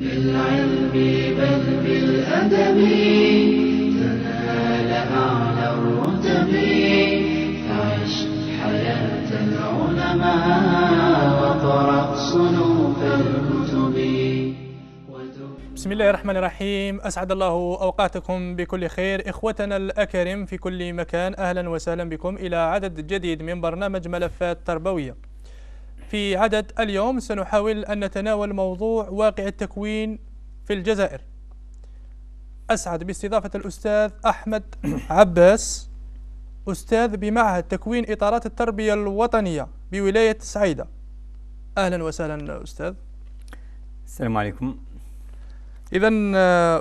بالعلم بل بالأدب تنال أعلى الرتب فعش حياة العلماء وقرأ صنوف الكتب بسم الله الرحمن الرحيم أسعد الله أوقاتكم بكل خير إخوتنا الأكارم في كل مكان أهلا وسهلا بكم إلى عدد جديد من برنامج ملفات تربوية في عدد اليوم سنحاول أن نتناول موضوع واقع التكوين في الجزائر أسعد باستضافة الأستاذ أحمد عباس أستاذ بمعهد تكوين إطارات التربية الوطنية بولاية سعيدة أهلا وسهلا أستاذ السلام عليكم إذا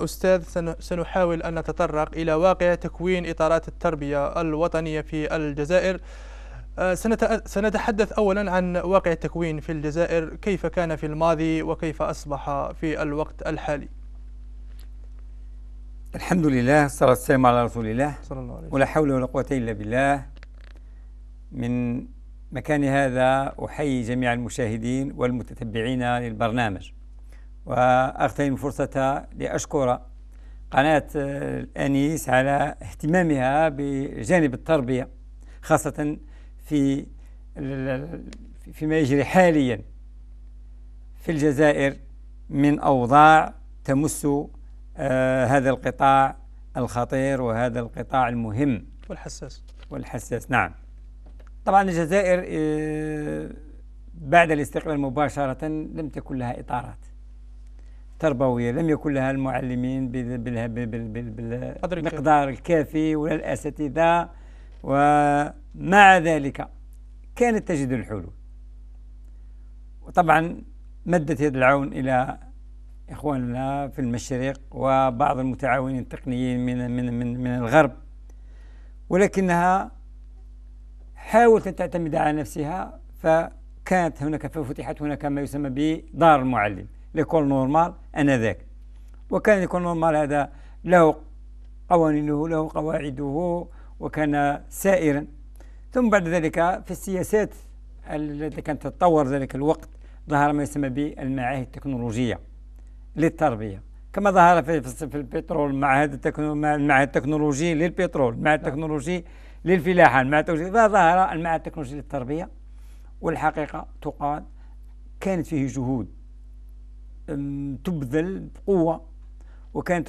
أستاذ سنحاول أن نتطرق إلى واقع تكوين إطارات التربية الوطنية في الجزائر آه، سنتحدث أولا عن واقع التكوين في الجزائر كيف كان في الماضي وكيف أصبح في الوقت الحالي الحمد لله الصلاة والسلام على رسول الله صلى الله عليه وسلم. ولا حول ولا قوة إلا بالله من مكان هذا أحيي جميع المشاهدين والمتتبعين للبرنامج وأغتنم الفرصة لأشكر قناة آه، الأنيس على اهتمامها بجانب التربية خاصة في فيما يجري حاليا في الجزائر من أوضاع تمس آه، هذا القطاع الخطير وهذا القطاع المهم والحساس والحساس نعم طبعا الجزائر آه، بعد الاستقلال مباشرة لم تكن لها إطارات تربوية لم يكن لها المعلمين بالمقدار الكافي ولا الأساتذة ومع ذلك كانت تجد الحلول وطبعا مدت يد العون إلى إخواننا في المشرق وبعض المتعاونين التقنيين من من من, من الغرب ولكنها حاولت أن تعتمد على نفسها فكانت هناك ففتحت هناك ما يسمى بدار المعلم ليكول نورمال آنذاك وكان ليكول نورمال هذا له قوانينه له قواعده وكان سائرا ثم بعد ذلك في السياسات التي كانت تتطور ذلك الوقت ظهر ما يسمى بالمعاهد التكنولوجية للتربية كما ظهر في في البترول معهد المعهد التكنولوجي للبترول المعهد نعم. التكنولوجي للفلاحة المعهد التكنولوجي فظهر المعهد التكنولوجي للتربية والحقيقة تقال كانت فيه جهود تبذل بقوة وكانت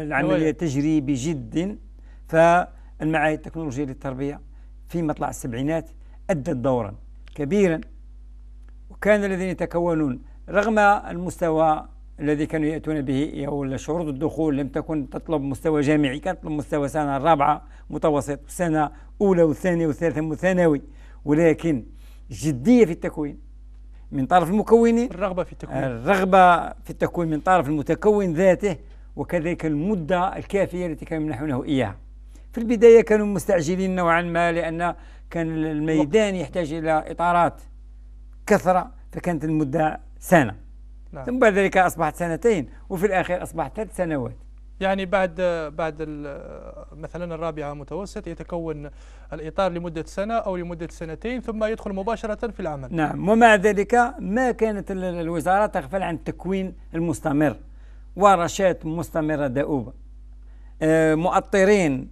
العملية تجري بجد ف المعاهد التكنولوجية للتربية في مطلع السبعينات أدت دورا كبيرا وكان الذين يتكونون رغم المستوى الذي كانوا يأتون به أو شروط الدخول لم تكن تطلب مستوى جامعي كانت تطلب مستوى سنة رابعة متوسط سنة أولى وثانية وثالثة وثانوي ولكن جدية في التكوين من طرف المكونين الرغبة في التكوين الرغبة في التكوين من طرف المتكون ذاته وكذلك المدة الكافية التي كان يمنحونه إياها في البداية كانوا مستعجلين نوعا ما لأن كان الميدان يحتاج إلى إطارات كثرة فكانت المدة سنة نعم. ثم بعد ذلك أصبحت سنتين وفي الأخير أصبحت ثلاث سنوات يعني بعد بعد مثلا الرابعه متوسط يتكون الاطار لمده سنه او لمده سنتين ثم يدخل مباشره في العمل. نعم ومع ذلك ما كانت الوزاره تغفل عن التكوين المستمر ورشات مستمره دؤوبه آه، مؤطرين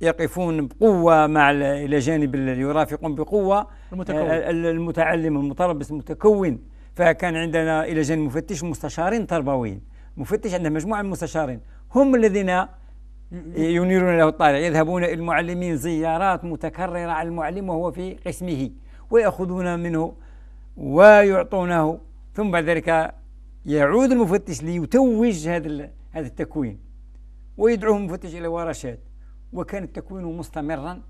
يقفون بقوه مع الى جانب يرافقون بقوه المتكون آه، المتعلم المتربص المتكون فكان عندنا الى جانب مفتش مستشارين تربويين مفتش عندنا مجموعه من المستشارين هم الذين ينيرون له الطالع يذهبون الى المعلمين زيارات متكرره على المعلم وهو في قسمه وياخذون منه ويعطونه ثم بعد ذلك يعود المفتش ليتوج هذا هذا التكوين ويدعوه المفتش الى ورشات وكان التكوين مستمرا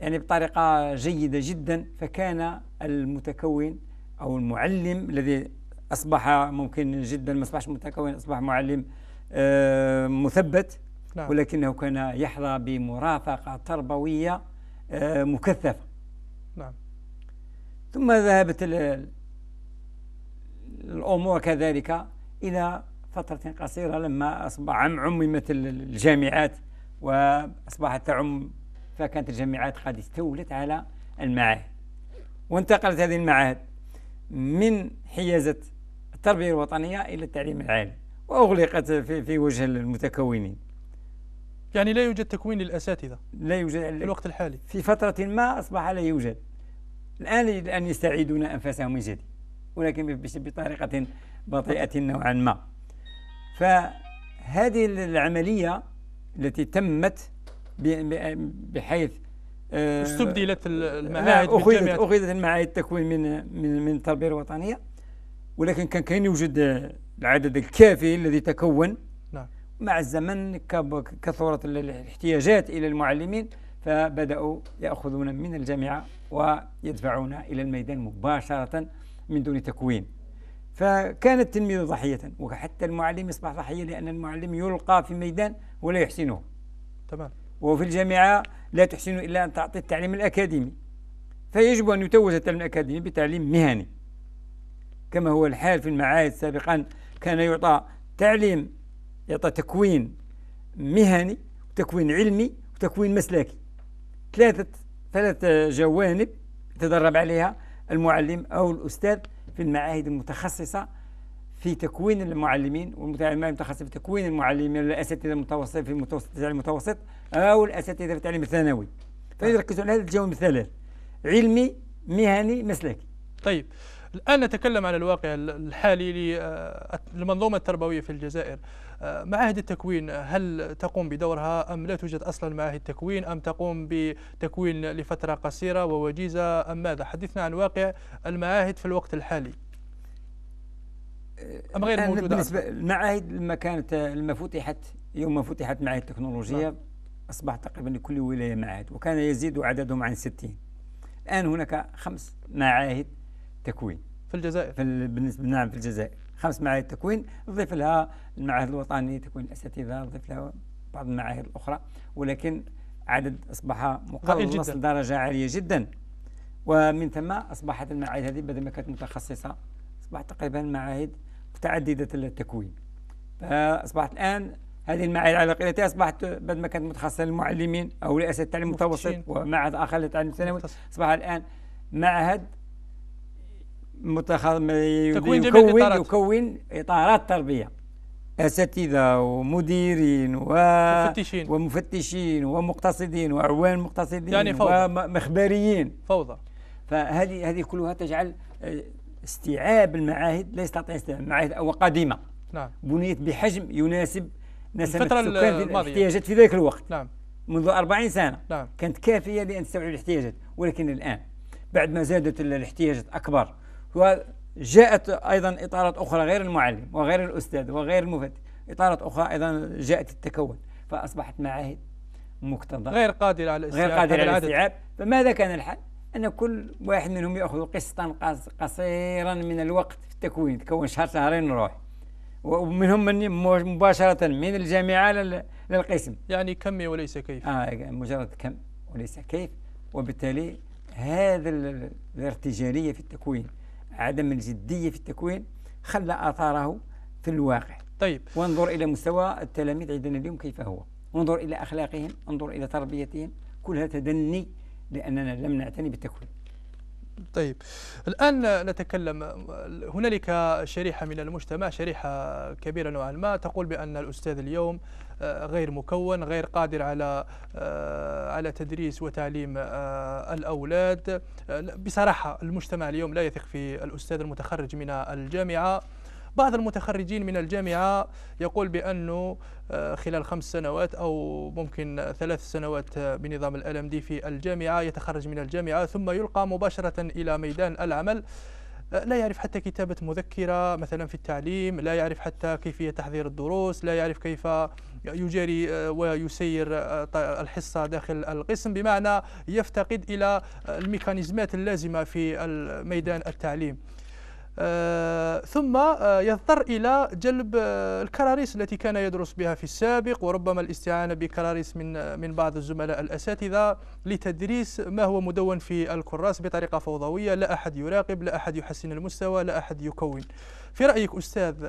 يعني بطريقة جيدة جدا فكان المتكون أو المعلم الذي أصبح ممكن جدا ما أصبحش متكون أصبح معلم آه، مثبت نعم. ولكنه كان يحظى بمرافقة تربوية آه، مكثفة نعم ثم ذهبت الأمور كذلك إلى فترة قصيرة لما أصبح عممت الجامعات وأصبحت تعم فكانت الجامعات قد استولت على المعاهد وانتقلت هذه المعاهد من حيازة التربية الوطنية إلى التعليم العالي وأغلقت في, في وجه المتكونين يعني لا يوجد تكوين للأساتذة لا يوجد في الوقت الحالي في فترة ما أصبح لا يوجد الآن الآن يستعيدون أنفسهم من جديد ولكن بطريقة بطيئة نوعا ما فهذه العملية التي تمت بحيث آه، استبدلت المعاهد أخذت, أخذت المعاهد التكوين من من من التربيه الوطنيه ولكن كان كاين يوجد العدد الكافي الذي تكون نعم. مع الزمن كثرت الاحتياجات الى المعلمين فبداوا ياخذون من الجامعه ويدفعون الى الميدان مباشره من دون تكوين فكان التلميذ ضحية وحتى المعلم يصبح ضحية لأن المعلم يلقى في ميدان ولا يحسنه تمام وفي الجامعة لا تحسن إلا أن تعطي التعليم الأكاديمي فيجب أن يتوج التعليم الأكاديمي بتعليم مهني كما هو الحال في المعاهد سابقا كان يعطى تعليم يعطى تكوين مهني وتكوين علمي وتكوين مسلكي ثلاثة ثلاث جوانب يتدرب عليها المعلم أو الأستاذ في المعاهد المتخصصة في تكوين المعلمين والمتعلمين المتخصصين في تكوين المعلمين الأساتذة المتوسط في المتوسط التعليم المتوسط أو الأساتذة في التعليم الثانوي طيب. فيركزوا على هذه الجوانب الثلاث علمي مهني مسلكي طيب الآن نتكلم عن الواقع الحالي للمنظومة آه، التربوية في الجزائر آه، معاهد التكوين هل تقوم بدورها أم لا توجد أصلا معاهد تكوين أم تقوم بتكوين لفترة قصيرة ووجيزة أم ماذا حدثنا عن واقع المعاهد في الوقت الحالي آه، أم غير موجودة بالنسبة المعاهد لما كانت لما فتحت يوم ما فتحت معاهد التكنولوجيا نعم. أصبح تقريبا لكل ولاية معاهد وكان يزيد عددهم عن 60 الآن هناك خمس معاهد تكوين في الجزائر في بالنسبة نعم في الجزائر خمس معاهد تكوين نضيف لها المعهد الوطني لتكوين الأساتذة نضيف لها بعض المعاهد الأخرى ولكن عدد أصبح مقلص لدرجة عالية جدا ومن ثم أصبحت المعاهد هذه بدل ما كانت متخصصة أصبحت تقريبا معاهد متعددة التكوين فأصبحت الآن هذه المعاهد على قيادتها أصبحت بدل ما كانت متخصصة للمعلمين أو لأساتذة التعليم المتوسط ومعهد آخر للتعليم الثانوي أصبح الآن معهد متخ... يكون إطارات. يكون اطارات تربيه اساتذه ومديرين و... ومفتشين. ومفتشين ومقتصدين واعوان مقتصدين يعني فوضى. ومخبريين فوضى فهذه هذه كلها تجعل آه، استيعاب المعاهد لا يستطيع استيعاب المعاهد قديمه نعم بنيت بحجم يناسب نسمه السكان في الاحتياجات في ذلك الوقت نعم منذ 40 سنه نعم. كانت كافيه لان تستوعب الاحتياجات ولكن الان بعد ما زادت الاحتياجات اكبر وجاءت أيضا إطارات أخرى غير المعلم وغير الأستاذ وغير المفتي إطارات أخرى أيضا جاءت التكون فأصبحت معاهد مكتظة غير قادرة على الاستيعاب غير قادرة على الاستيعاب فماذا كان الحل؟ أن كل واحد منهم يأخذ قسطا قصيرا من الوقت في التكوين تكون شهر شهرين نروح ومنهم من مباشرة من الجامعة للقسم يعني كمي وليس كيف آه مجرد كم وليس كيف وبالتالي هذا الارتجالية في التكوين عدم الجدية في التكوين خلى آثاره في الواقع طيب وانظر إلى مستوى التلاميذ عندنا اليوم كيف هو انظر إلى أخلاقهم انظر إلى تربيتهم كلها تدني لأننا لم نعتني بالتكوين طيب الآن نتكلم هنالك شريحة من المجتمع شريحة كبيرة نوعا ما تقول بأن الأستاذ اليوم آه، غير مكون غير قادر على آه، على تدريس وتعليم آه، الأولاد بصراحة المجتمع اليوم لا يثق في الأستاذ المتخرج من الجامعة بعض المتخرجين من الجامعة يقول بأنه خلال خمس سنوات أو ممكن ثلاث سنوات بنظام الألم دي في الجامعة يتخرج من الجامعة ثم يلقى مباشرة إلى ميدان العمل لا يعرف حتى كتابة مذكرة مثلا في التعليم لا يعرف حتى كيفية تحضير الدروس لا يعرف كيف يجاري آه، ويسير آه، الحصة داخل القسم بمعنى يفتقد إلى الميكانيزمات اللازمة في ميدان التعليم آه، ثم يضطر إلى جلب الكراريس التي كان يدرس بها في السابق وربما الاستعانة بكراريس من من بعض الزملاء الأساتذة لتدريس ما هو مدون في الكراس بطريقة فوضوية لا أحد يراقب لا أحد يحسن المستوى لا أحد يكون في رأيك أستاذ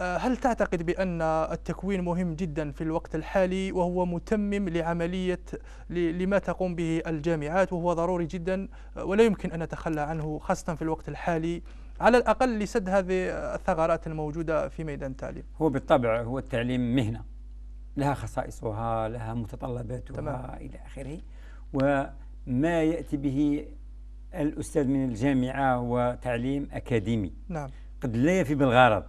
آه، هل تعتقد بأن التكوين مهم جدا في الوقت الحالي وهو متمم لعملية لما تقوم به الجامعات وهو ضروري جدا آه، ولا يمكن أن نتخلى عنه خاصة في الوقت الحالي على الأقل لسد هذه الثغرات الموجودة في ميدان التعليم هو بالطبع هو التعليم مهنة لها خصائصها لها متطلباتها تمام. إلى آخره وما يأتي به الأستاذ من الجامعة هو تعليم أكاديمي نعم. قد لا يفي بالغرض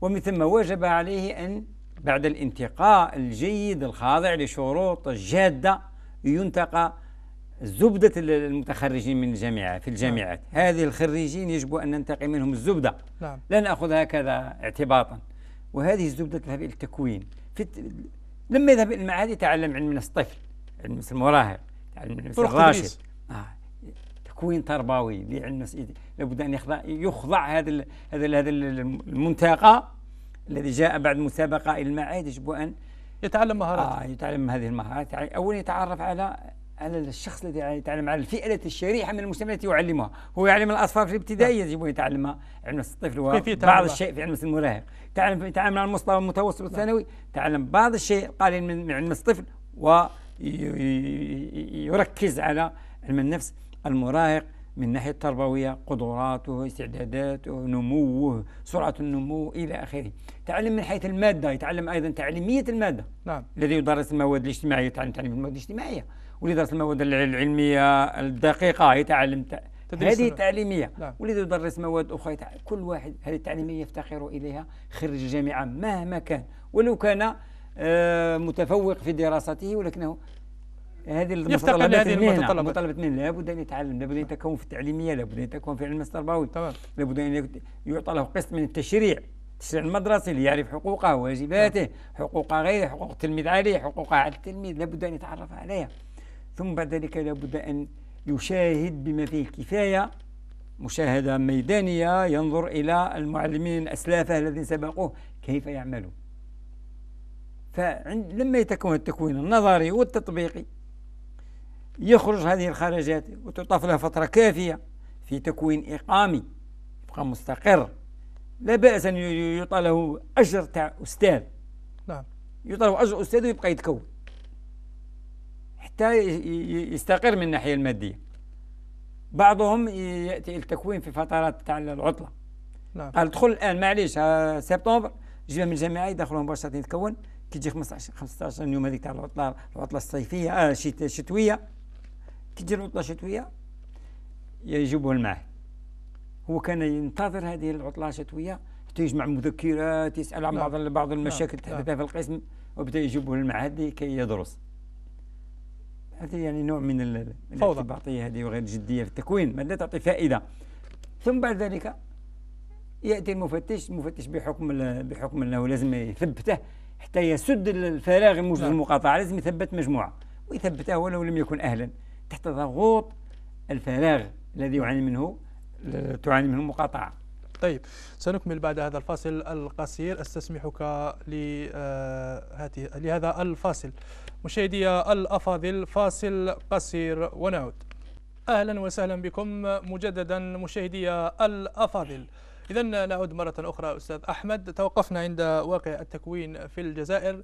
ومن ثم وجب عليه أن بعد الانتقاء الجيد الخاضع لشروط جادة ينتقى زبدة المتخرجين من الجامعة في الجامعات نعم. هذه الخريجين يجب أن ننتقي منهم الزبدة نعم. لا نأخذ هكذا اعتباطا وهذه الزبدة تذهب إلى التكوين في الت... لما يذهب إلى المعهد يتعلم علم الطفل علم المراهق علم الراشد آه. تكوين تربوي لعلم سيدي لابد ان يخضع يخضع هذا هذا هذا المنتقى الذي جاء بعد مسابقه الى المعاهد يجب ان يتعلم مهارات آه يتعلم هذه المهارات يعني اولا يتعرف على على الشخص الذي يتعلم على الفئة الشريحة من المجتمع التي يعلمها هو يعلم الأطفال في الابتدائية نعم. يجب أن يتعلمها علم الطفل وبعض الشيء في علم المراهق تعلم يتعلم على المستوى المتوسط نعم. والثانوي تعلم بعض الشيء قليل من علم الطفل ويركز على علم النفس المراهق من ناحية التربوية قدراته استعداداته نموه سرعة النمو إلى آخره تعلم من حيث المادة يتعلم أيضا تعليمية المادة نعم. الذي يدرس المواد الاجتماعية يتعلم تعليم المواد الاجتماعية واللي يدرس المواد العلمية الدقيقة يتعلم ت... هذه تعليمية نعم. والذي يدرس مواد أخرى يتعلم. كل واحد هذه التعليمية يفتخر إليها خريج الجامعة مهما كان ولو كان آه، متفوق في دراسته ولكنه هذه يفتقر لهذه المتطلبات متطلبات منه لابد ان يتعلم لابد ان يتكون في التعليميه لابد ان يتكون في علم التربوي لابد ان يعطى له قسط من التشريع التشريع المدرسي ليعرف حقوقه واجباته حقوق غيره حقوق التلميذ عليه حقوق على التلميذ لابد ان يتعرف عليها ثم بعد ذلك لابد ان يشاهد بما فيه الكفايه مشاهده ميدانيه ينظر الى المعلمين اسلافه الذين سبقوه كيف يعملون لما يتكون التكوين النظري والتطبيقي يخرج هذه الخرجات وتعطف لها فترة كافية في تكوين إقامي يبقى مستقر لا بأس أن يعطى له أجر تاع أستاذ نعم يعطى له أجر أستاذ ويبقى يتكون حتى يستقر من الناحية المادية بعضهم يأتي التكوين في فترات تاع العطلة نعم قال ادخل الآن معليش سبتمبر جيبه من الجامعة يدخلوا مباشرة يتكون كي تجي 15 15 يوم هذيك تاع العطلة العطلة الصيفية آه تجي العطلة الشتوية يجيبوه معه هو كان ينتظر هذه العطلة الشتوية حتى يجمع مذكرات يسأل عن نعم. بعض بعض نعم. المشاكل تحدثها نعم. في القسم وبدأ يجيبوه المعهد لكي يدرس هذا يعني نوع من الانضباطية هذه وغير جدية في التكوين ما لا تعطي فائدة ثم بعد ذلك يأتي المفتش المفتش بحكم بحكم أنه لازم يثبته حتى يسد الفراغ الموجود في المقاطعة لازم يثبت مجموعة ويثبته ولو لم يكن أهلا تحت ضغوط الفراغ الذي يعاني منه تعاني منه المقاطعة طيب سنكمل بعد هذا الفاصل القصير استسمحك آه، لهذا الفاصل مشاهدي الأفاضل فاصل قصير ونعود أهلا وسهلا بكم مجددا مشاهدي الأفاضل إذا نعود مرة أخرى أستاذ أحمد توقفنا عند واقع التكوين في الجزائر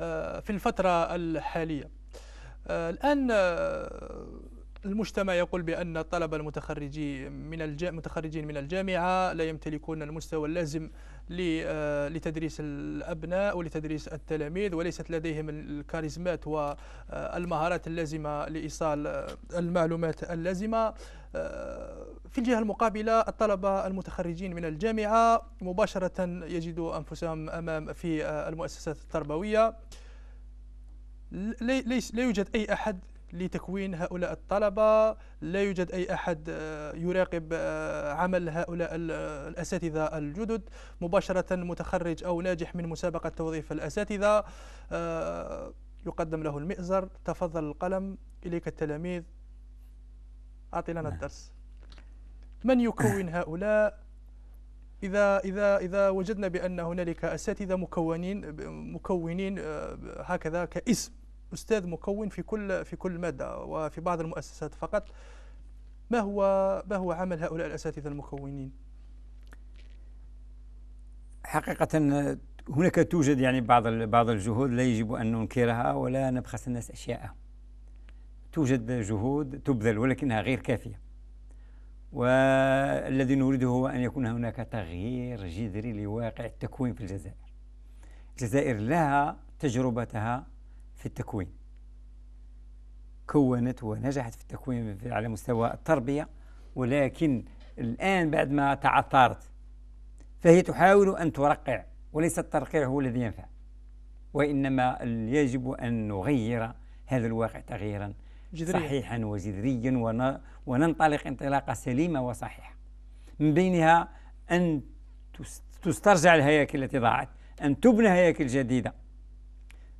آه، في الفترة الحالية آه، الآن آه، المجتمع يقول بأن الطلبة المتخرجين من المتخرجين من الجامعة لا يمتلكون المستوى اللازم آه، لتدريس الأبناء ولتدريس التلاميذ وليست لديهم الكاريزمات والمهارات اللازمة لإيصال المعلومات اللازمة في الجهة المقابلة الطلبة المتخرجين من الجامعة مباشرة يجدوا أنفسهم أمام في المؤسسات التربوية ليس لا يوجد أي أحد لتكوين هؤلاء الطلبة لا يوجد أي أحد آه، يراقب آه، عمل هؤلاء الأساتذة الجدد مباشرة متخرج أو ناجح من مسابقة توظيف الأساتذة آه، يقدم له المئزر تفضل القلم إليك التلاميذ أعطي لنا نعم. الدرس من يكون هؤلاء إذا إذا إذا وجدنا بأن هنالك أساتذة مكونين مكونين هكذا كاسم أستاذ مكون في كل في كل مادة وفي بعض المؤسسات فقط ما هو ما هو عمل هؤلاء الأساتذة المكونين؟ حقيقة هناك توجد يعني بعض بعض الجهود لا يجب أن ننكرها ولا نبخس الناس أشياءها توجد جهود تبذل ولكنها غير كافية والذي نريده هو أن يكون هناك تغيير جذري لواقع التكوين في الجزائر الجزائر لها تجربتها في التكوين كونت ونجحت في التكوين على مستوى التربية ولكن الآن بعد ما تعثرت فهي تحاول أن ترقع وليس الترقيع هو الذي ينفع وإنما يجب أن نغير هذا الواقع تغييرا جذريا. صحيحا وجذريا وننطلق انطلاقة سليمة وصحيحة من بينها أن تسترجع الهياكل التي ضاعت أن تبنى هياكل جديدة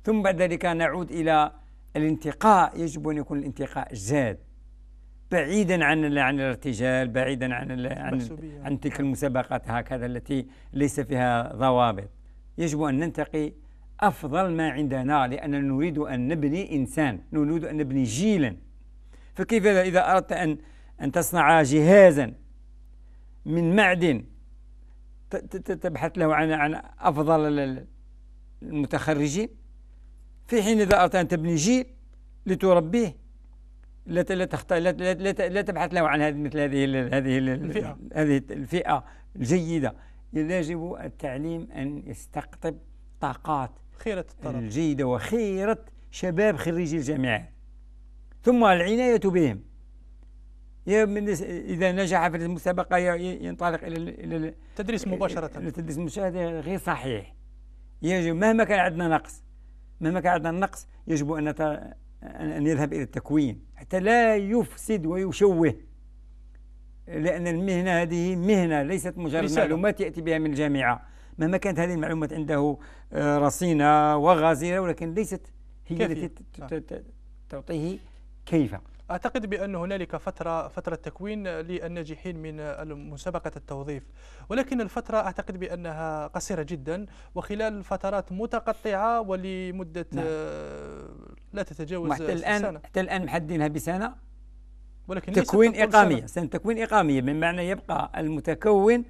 ثم بعد ذلك نعود إلى الانتقاء يجب أن يكون الانتقاء جاد بعيدا عن عن الارتجال بعيدا عن عن, عن تلك المسابقات هكذا التي ليس فيها ضوابط يجب أن ننتقي أفضل ما عندنا لأننا نريد أن نبني إنسان نريد أن نبني جيلا فكيف إذا أردت أن أن تصنع جهازا من معدن تبحث له عن عن أفضل المتخرجين في حين إذا أردت أن تبني جيل لتربيه لا لا تختار لا, لا, تبحث له عن هذه مثل هذه هذه الفئة. هذه الفئه الجيده يجب التعليم ان يستقطب طاقات خيرة الطلب الجيده وخيره شباب خريجي الجامعات ثم العنايه بهم اذا نجح في المسابقه ينطلق الى الى التدريس مباشره التدريس مباشره غير صحيح يجب مهما كان عندنا نقص مهما كان عندنا النقص يجب أن أن يذهب إلى التكوين حتى لا يفسد ويشوه لأن المهنة هذه مهنة ليست مجرد رسالة. معلومات يأتي بها من الجامعة مهما كانت هذه المعلومات عنده آه، رصينة وغزيره ولكن ليست هي التي تعطيه آه. كيف أعتقد بأن هنالك فترة فترة تكوين للناجحين من مسابقة التوظيف ولكن الفترة أعتقد بأنها قصيرة جدا وخلال فترات متقطعة ولمدة نعم. لا تتجاوز حتى الآن سنة. حتى الآن محددينها بسنة ولكن تكوين إقامية سنة. سنة تكوين إقامية بمعنى يبقى المتكون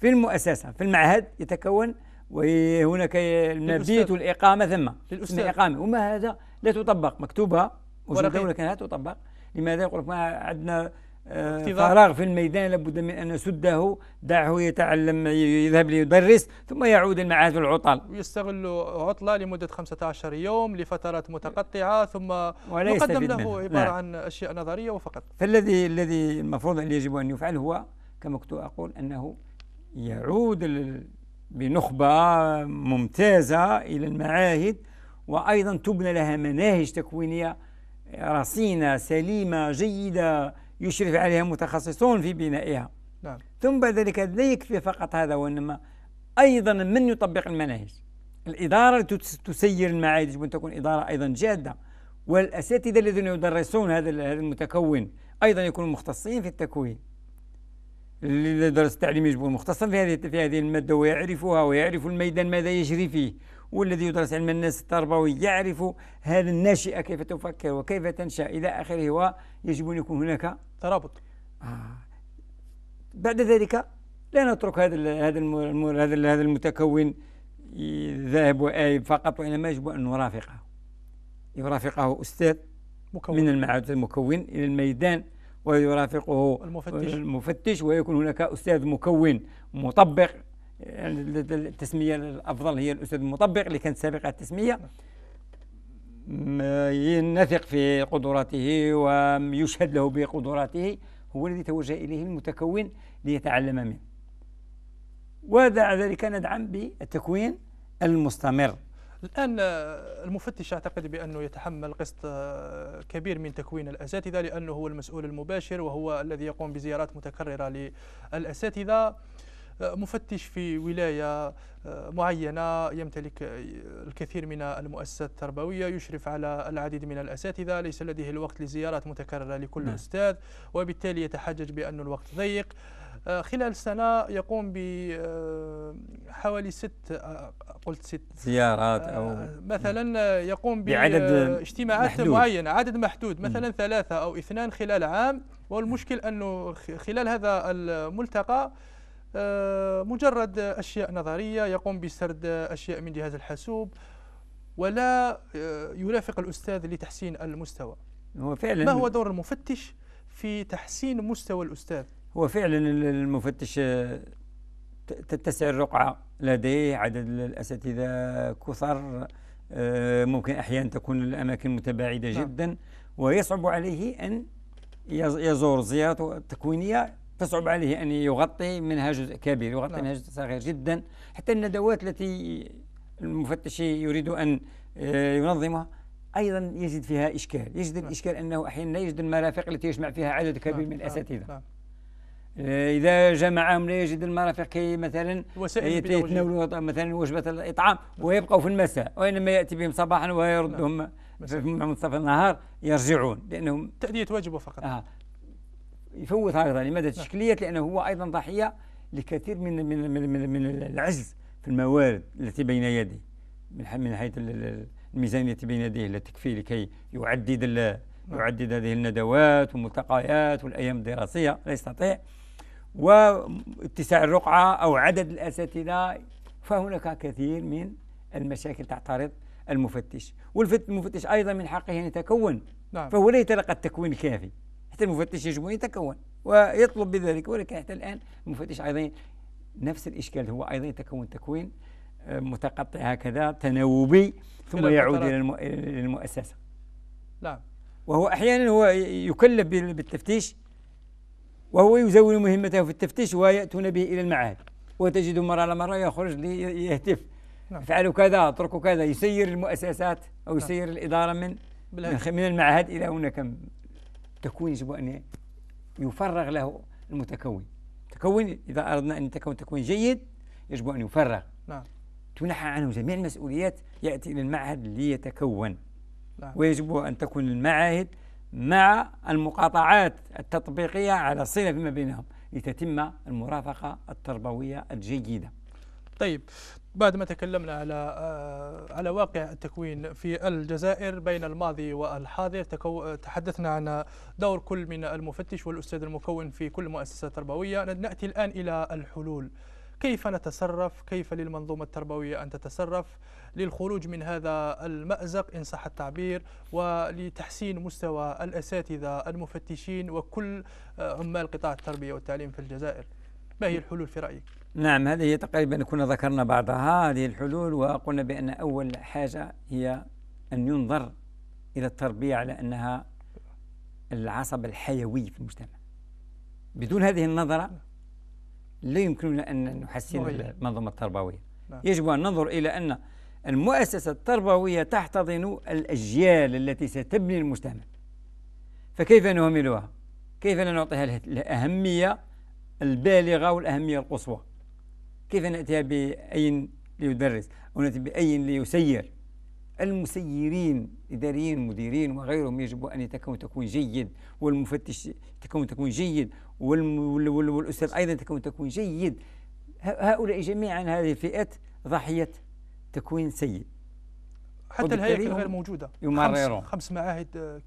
في المؤسسة في المعهد يتكون وهناك المبيت والإقامة ثم للأستاذ الإقامة وما هذا لا تطبق مكتوبة ولكن لا تطبق لماذا يقول لك ما عندنا آه، فراغ في الميدان لابد من ان نسده دعه يتعلم يذهب ليدرس ثم يعود المعاهد في العطل ويستغل عطله لمده 15 يوم لفترات متقطعه ثم يقدم له عباره عن اشياء نظريه وفقط فالذي الذي المفروض ان يجب ان يفعل هو كما كنت اقول انه يعود بنخبه ممتازه الى المعاهد وايضا تبنى لها مناهج تكوينيه رصينة سليمة جيدة يشرف عليها متخصصون في بنائها نعم. ثم بعد ذلك لا يكفي فقط هذا وإنما أيضا من يطبق المناهج الإدارة تسير المعاهد يجب أن تكون إدارة أيضا جادة والأساتذة الذين يدرسون هذا المتكون أيضا يكونوا مختصين في التكوين اللي درس التعليم يجب مختصا في هذه في هذه الماده ويعرفها ويعرف الميدان ماذا يجري فيه والذي يدرس علم الناس التربوي يعرف هذه الناشئة كيف تفكر وكيف تنشأ إلى آخره ويجب أن يكون هناك ترابط آه. بعد ذلك لا نترك هذا هذا هذا هذا المتكون ذاهب وآيب فقط وإنما يجب أن نرافقه يرافقه أستاذ مكون. من المعهد المكون إلى الميدان ويرافقه المفتش, المفتش ويكون هناك أستاذ مكون مطبق يعني التسميه الافضل هي الاستاذ المطبق اللي كانت سابقه التسميه نثق في قدراته ويشهد له بقدراته هو الذي توجه اليه المتكون ليتعلم منه ودع ذلك ندعم بالتكوين المستمر الآن آه، المفتش أعتقد بأنه يتحمل قسط آه، كبير من تكوين الأساتذة لأنه هو المسؤول المباشر وهو الذي يقوم بزيارات متكررة للأساتذة مفتش في ولاية آه، معينة يمتلك آه، الكثير من المؤسسات التربوية يشرف على العديد من الأساتذة ليس لديه الوقت لزيارات متكررة لكل نعم. أستاذ وبالتالي يتحجج بأن الوقت ضيق آه، خلال سنة يقوم بحوالي ست قلت ست زيارات أو مثلا يقوم بعدد اجتماعات محدود. معينة عدد محدود مثلا م. ثلاثة أو اثنان خلال عام والمشكل أنه خلال هذا الملتقى آه، مجرد أشياء نظرية يقوم بسرد أشياء من جهاز الحاسوب ولا آه، يرافق الأستاذ لتحسين المستوى هو فعلا ما هو دور المفتش في تحسين مستوى الأستاذ هو فعلا المفتش آه، تتسع الرقعة لديه عدد الأساتذة كثر ممكن أحيانا تكون الأماكن متباعدة نعم. جدا ويصعب عليه أن يزور زيارته التكوينية تصعب عليه أن يغطي منها جزء كبير يغطي نعم. منها جزء صغير جدا حتى الندوات التي المفتش يريد أن آه، ينظمها أيضا يجد فيها إشكال يجد لا. نعم. الإشكال أنه أحيانا يجد المرافق التي يجمع فيها عدد كبير لا. نعم، من الأساتذة نعم. آه، إذا جمعهم لا يجد المرافق مثلا يتناولوا مثلا وجبة الإطعام ويبقوا في المساء وإنما يأتي بهم صباحا ويردهم نعم. في منتصف النهار يرجعون لأنهم تأدية واجبه فقط آه يفوت هكذا يعني نعم. لماذا تشكيلية لأنه هو أيضا ضحية لكثير من من من, من, من العجز في الموارد التي بين يديه من من حيث الميزانية التي بين يديه لا تكفي لكي يعدد نعم. يعدد هذه الندوات والملتقيات والأيام الدراسية لا يستطيع واتساع الرقعة أو عدد الأساتذة فهناك كثير من المشاكل تعترض المفتش والمفتش أيضا من حقه أن يتكون نعم. فهو لا يتلقى التكوين الكافي حتى المفتش يجب أن يتكون ويطلب بذلك ولكن حتى الآن المفتش أيضا نفس الإشكال هو أيضا يتكون تكوين آه، متقطع هكذا تناوبي ثم يعود إلى المؤسسة نعم وهو أحيانا هو يكلف بالتفتيش وهو يزول مهمته في التفتيش ويأتون به إلى المعهد وتجد مرة على مرة يخرج ليهتف لي نعم. فعلوا كذا اتركوا كذا يسير المؤسسات أو نعم. يسير الإدارة من من المعهد إلى هناك التكوين يجب أن يفرغ له المتكون تكون إذا أردنا أن تكون تكوين جيد يجب أن يفرغ نعم. تنحى عنه جميع المسؤوليات يأتي إلى المعهد ليتكون نعم. ويجب أن تكون المعاهد مع المقاطعات التطبيقية على صلة فيما بينهم لتتم المرافقة التربوية الجيدة طيب بعد ما تكلمنا على آه، على واقع التكوين في الجزائر بين الماضي والحاضر تحدثنا عن دور كل من المفتش والاستاذ المكون في كل مؤسسه تربويه ناتي الان الى الحلول كيف نتصرف كيف للمنظومة التربوية أن تتصرف للخروج من هذا المأزق إن صح التعبير ولتحسين مستوى الأساتذة المفتشين وكل آه، عمال قطاع التربية والتعليم في الجزائر ما هي الحلول في رأيك؟ نعم هذه تقريبا كنا ذكرنا بعضها هذه الحلول وقلنا بأن أول حاجة هي أن ينظر إلى التربية على أنها العصب الحيوي في المجتمع بدون هذه النظرة لا يمكننا أن نحسن المنظومة التربوية نعم. يجب أن ننظر إلى أن المؤسسة التربوية تحتضن الأجيال التي ستبني المجتمع فكيف نهملها؟ كيف لا نعطيها الأهمية البالغة والأهمية القصوى؟ كيف نأتي بأي ليدرس أو نأتي بأي ليسير المسيرين إداريين مديرين وغيرهم يجب أن يتكون تكوين جيد والمفتش يتكون تكوين جيد والأستاذ أيضا يتكون تكوين جيد هؤلاء جميعا هذه الفئات ضحية تكوين سيء حتى الهيئة غير موجودة يمررون خمس, خمس معاهد آه،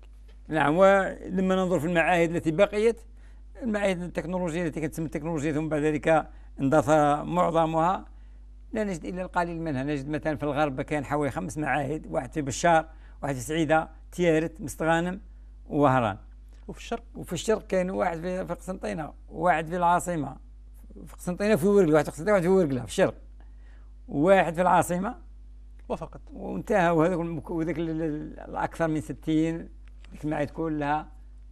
نعم ولما ننظر في المعاهد التي بقيت المعاهد التكنولوجية التي كانت تسمى التكنولوجية ثم بعد ذلك اندثر معظمها لا نجد الا القليل منها نجد مثلا في الغرب كان حوالي خمس معاهد واحد في بشار واحد في سعيده تيارت مستغانم وهران وفي الشرق وفي الشرق كان واحد في قسنطينه واحد في العاصمه في قسنطينه في ورقله واحد في قسنطينه واحد في ورقله في الشرق واحد في العاصمه وفقط وانتهى وهذاك وذاك الاكثر من 60 المعاهد كلها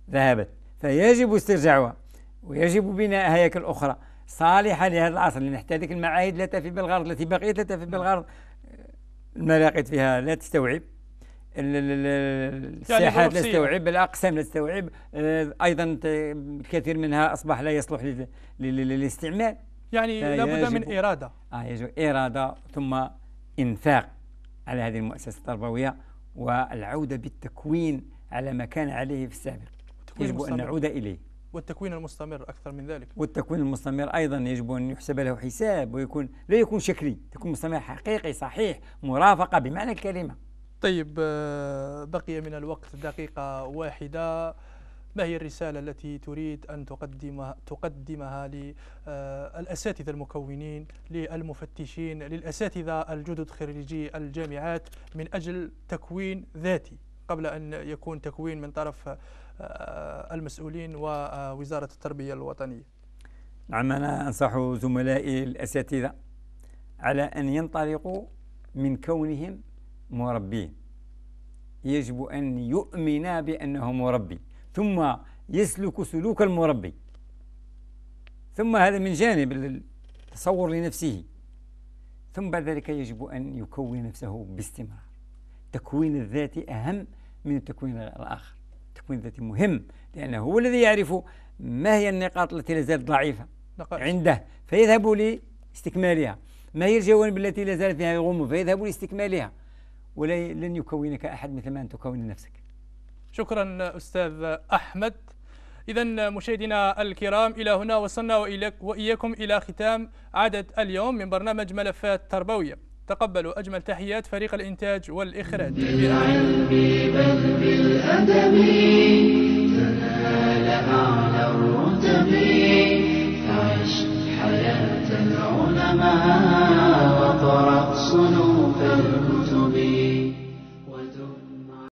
ذهبت فيجب استرجاعها ويجب بناء هياكل اخرى صالحة لهذا العصر لأن حتى هذيك المعاهد لا تفي بالغرض التي بقيت لا تفي بالغرض الملاقيت فيها لا تستوعب يعني الساحات لا تستوعب الاقسام لا تستوعب آه، ايضا الكثير منها اصبح لا يصلح للاستعمال يعني لابد من اراده اه يجب اراده ثم انفاق على هذه المؤسسه التربويه والعوده بالتكوين على ما كان عليه في السابق يجب ان نعود اليه والتكوين المستمر أكثر من ذلك والتكوين المستمر أيضا يجب أن يحسب له حساب ويكون لا يكون شكلي تكون مستمر حقيقي صحيح مرافقة بمعنى الكلمة طيب آه، بقي من الوقت دقيقة واحدة ما هي الرسالة التي تريد أن تقدمها, تقدمها للأساتذة آه، المكونين للمفتشين للأساتذة الجدد خريجي الجامعات من أجل تكوين ذاتي قبل أن يكون تكوين من طرف آه، المسؤولين ووزارة التربية الوطنية نعم أنا أنصح زملائي الأساتذة على أن ينطلقوا من كونهم مربين يجب أن يؤمن بأنه مربي ثم يسلك سلوك المربي ثم هذا من جانب التصور لنفسه ثم بعد ذلك يجب أن يكون نفسه باستمرار التكوين الذاتي أهم من التكوين الآخر التكوين الذاتي مهم لأنه هو الذي يعرف ما هي النقاط التي لا زالت ضعيفة عنده فيذهب لاستكمالها ما هي الجوانب التي لا زال فيها غموض فيذهب لاستكمالها ولن يكونك أحد مثل ما أن تكون نفسك شكرا أستاذ أحمد إذا مشاهدينا الكرام إلى هنا وصلنا وإياكم إلى ختام عدد اليوم من برنامج ملفات تربوية تقبلوا أجمل تحيات فريق الإنتاج والإخراج حياة العلماء وقرأ صنوف الكتب